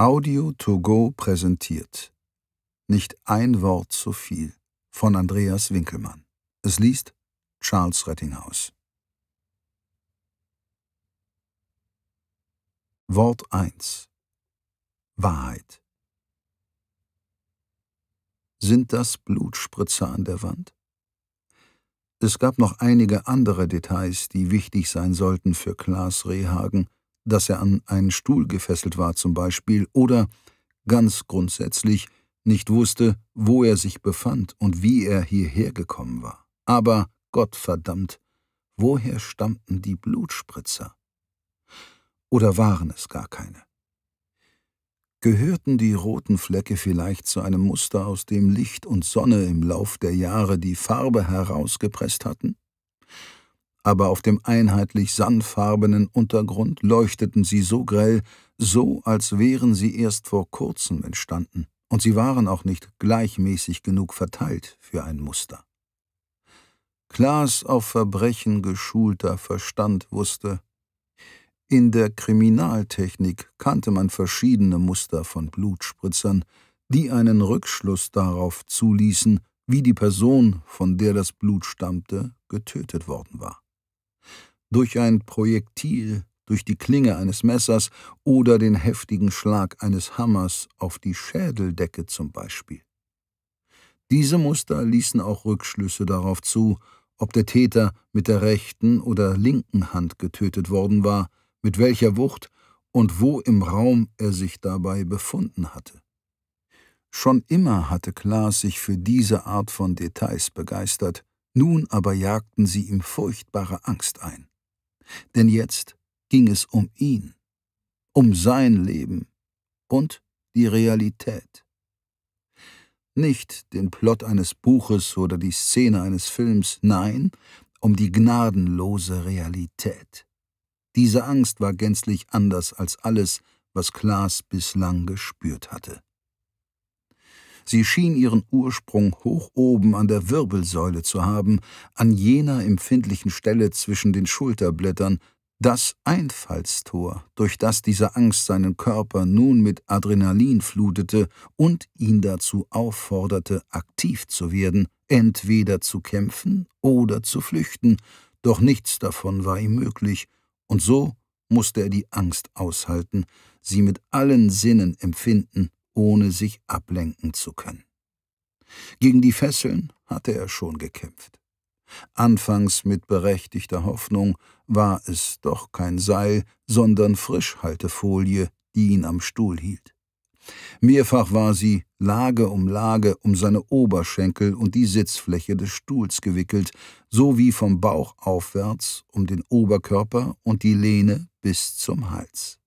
Audio to go präsentiert. Nicht ein Wort zu viel von Andreas Winkelmann. Es liest Charles Rettinghaus. Wort 1 Wahrheit Sind das Blutspritzer an der Wand? Es gab noch einige andere Details, die wichtig sein sollten für Klaas Rehhagen, dass er an einen Stuhl gefesselt war zum Beispiel, oder ganz grundsätzlich nicht wusste, wo er sich befand und wie er hierher gekommen war. Aber Gottverdammt, woher stammten die Blutspritzer? Oder waren es gar keine? Gehörten die roten Flecke vielleicht zu einem Muster, aus dem Licht und Sonne im Lauf der Jahre die Farbe herausgepresst hatten? aber auf dem einheitlich sandfarbenen Untergrund leuchteten sie so grell, so als wären sie erst vor kurzem entstanden, und sie waren auch nicht gleichmäßig genug verteilt für ein Muster. Klaas auf Verbrechen geschulter Verstand wusste, in der Kriminaltechnik kannte man verschiedene Muster von Blutspritzern, die einen Rückschluss darauf zuließen, wie die Person, von der das Blut stammte, getötet worden war durch ein Projektil, durch die Klinge eines Messers oder den heftigen Schlag eines Hammers auf die Schädeldecke zum Beispiel. Diese Muster ließen auch Rückschlüsse darauf zu, ob der Täter mit der rechten oder linken Hand getötet worden war, mit welcher Wucht und wo im Raum er sich dabei befunden hatte. Schon immer hatte Klaas sich für diese Art von Details begeistert, nun aber jagten sie ihm furchtbare Angst ein denn jetzt ging es um ihn, um sein Leben und die Realität. Nicht den Plot eines Buches oder die Szene eines Films, nein, um die gnadenlose Realität. Diese Angst war gänzlich anders als alles, was Klaas bislang gespürt hatte. Sie schien ihren Ursprung hoch oben an der Wirbelsäule zu haben, an jener empfindlichen Stelle zwischen den Schulterblättern, das Einfallstor, durch das diese Angst seinen Körper nun mit Adrenalin flutete und ihn dazu aufforderte, aktiv zu werden, entweder zu kämpfen oder zu flüchten, doch nichts davon war ihm möglich, und so musste er die Angst aushalten, sie mit allen Sinnen empfinden ohne sich ablenken zu können. Gegen die Fesseln hatte er schon gekämpft. Anfangs mit berechtigter Hoffnung war es doch kein Seil, sondern Frischhaltefolie, die ihn am Stuhl hielt. Mehrfach war sie Lage um Lage um seine Oberschenkel und die Sitzfläche des Stuhls gewickelt, sowie vom Bauch aufwärts um den Oberkörper und die Lehne bis zum Hals.